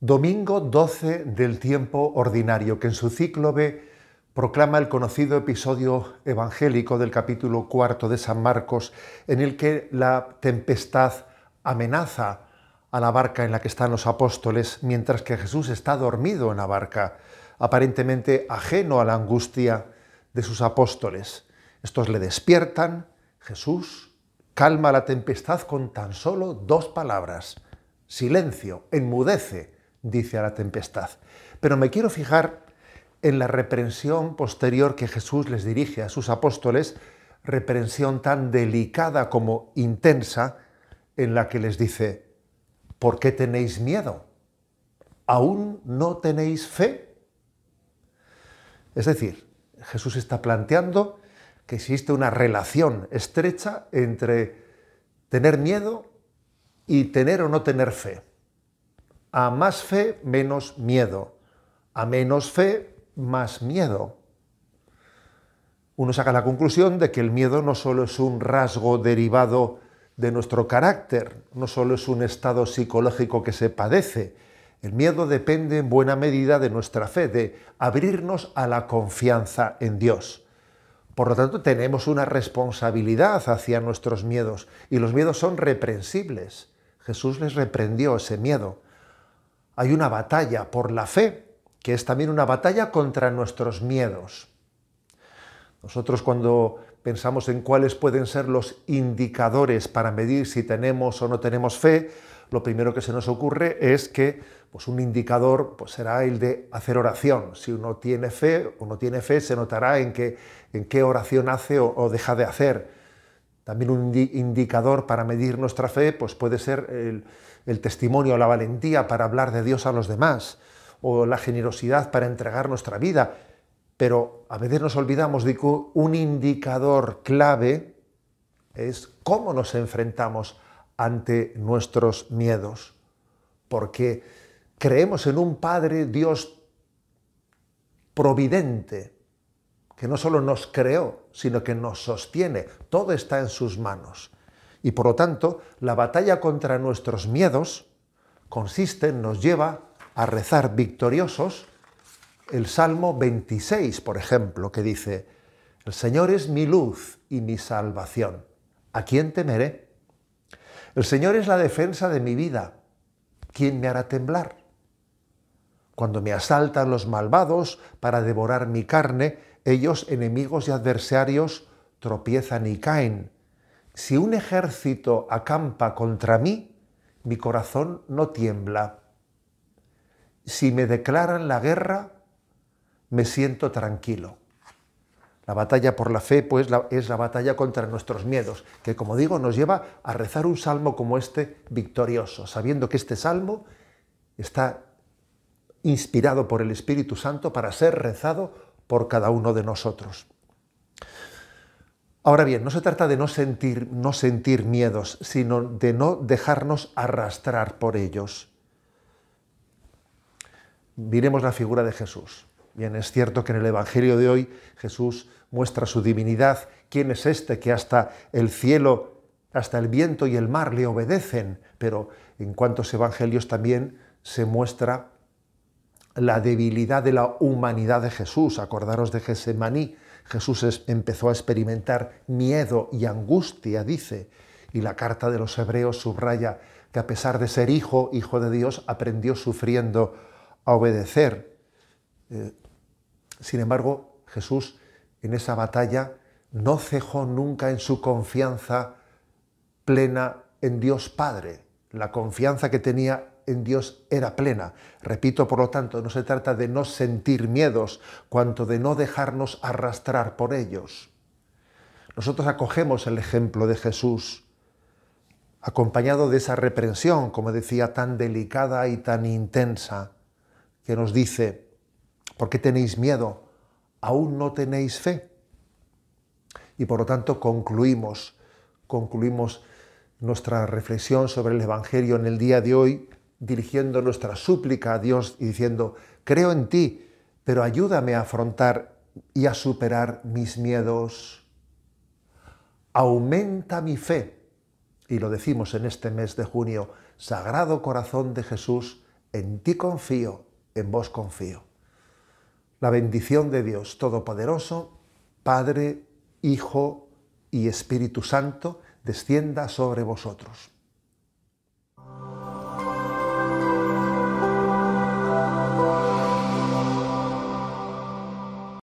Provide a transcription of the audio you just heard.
Domingo 12 del tiempo ordinario, que en su ciclo B proclama el conocido episodio evangélico del capítulo cuarto de San Marcos, en el que la tempestad amenaza a la barca en la que están los apóstoles, mientras que Jesús está dormido en la barca, aparentemente ajeno a la angustia de sus apóstoles. Estos le despiertan, Jesús calma la tempestad con tan solo dos palabras. Silencio, enmudece dice a la tempestad. Pero me quiero fijar en la reprensión posterior que Jesús les dirige a sus apóstoles, reprensión tan delicada como intensa, en la que les dice, ¿por qué tenéis miedo? ¿Aún no tenéis fe? Es decir, Jesús está planteando que existe una relación estrecha entre tener miedo y tener o no tener fe. A más fe, menos miedo. A menos fe, más miedo. Uno saca la conclusión de que el miedo no solo es un rasgo derivado de nuestro carácter, no solo es un estado psicológico que se padece. El miedo depende en buena medida de nuestra fe, de abrirnos a la confianza en Dios. Por lo tanto, tenemos una responsabilidad hacia nuestros miedos y los miedos son reprensibles. Jesús les reprendió ese miedo hay una batalla por la fe, que es también una batalla contra nuestros miedos. Nosotros cuando pensamos en cuáles pueden ser los indicadores para medir si tenemos o no tenemos fe, lo primero que se nos ocurre es que pues un indicador pues será el de hacer oración. Si uno tiene fe o no tiene fe, se notará en, qué oración hace o deja de hacer. También un indicador para medir nuestra fe pues puede ser el, el testimonio o la valentía para hablar de Dios a los demás, o la generosidad para entregar nuestra vida. Pero a veces nos olvidamos de que un indicador clave es cómo nos enfrentamos ante nuestros miedos. Porque creemos en un Padre Dios providente, que no solo nos creó, sino que nos sostiene. Todo está en sus manos. Y por lo tanto, la batalla contra nuestros miedos consiste, nos lleva a rezar victoriosos el Salmo 26, por ejemplo, que dice, el Señor es mi luz y mi salvación. ¿A quién temeré? El Señor es la defensa de mi vida. ¿Quién me hará temblar? Cuando me asaltan los malvados para devorar mi carne, ellos, enemigos y adversarios, tropiezan y caen. Si un ejército acampa contra mí, mi corazón no tiembla. Si me declaran la guerra, me siento tranquilo. La batalla por la fe, pues, es la batalla contra nuestros miedos, que como digo, nos lleva a rezar un salmo como este victorioso, sabiendo que este salmo está inspirado por el Espíritu Santo para ser rezado por cada uno de nosotros. Ahora bien, no se trata de no sentir, no sentir miedos, sino de no dejarnos arrastrar por ellos. Miremos la figura de Jesús. Bien, es cierto que en el Evangelio de hoy Jesús muestra su divinidad. ¿Quién es este que hasta el cielo, hasta el viento y el mar le obedecen? Pero en cuantos evangelios también se muestra la debilidad de la humanidad de Jesús. Acordaros de Gesemaní. Jesús empezó a experimentar miedo y angustia, dice. Y la carta de los hebreos subraya que a pesar de ser hijo, hijo de Dios, aprendió sufriendo a obedecer. Eh, sin embargo, Jesús en esa batalla no cejó nunca en su confianza plena en Dios Padre, la confianza que tenía en Dios era plena. Repito, por lo tanto, no se trata de no sentir miedos, cuanto de no dejarnos arrastrar por ellos. Nosotros acogemos el ejemplo de Jesús, acompañado de esa reprensión, como decía, tan delicada y tan intensa, que nos dice, ¿por qué tenéis miedo? ¿Aún no tenéis fe? Y por lo tanto concluimos, concluimos nuestra reflexión sobre el Evangelio en el día de hoy dirigiendo nuestra súplica a Dios y diciendo, creo en ti, pero ayúdame a afrontar y a superar mis miedos. Aumenta mi fe. Y lo decimos en este mes de junio, Sagrado Corazón de Jesús, en ti confío, en vos confío. La bendición de Dios Todopoderoso, Padre, Hijo y Espíritu Santo, descienda sobre vosotros.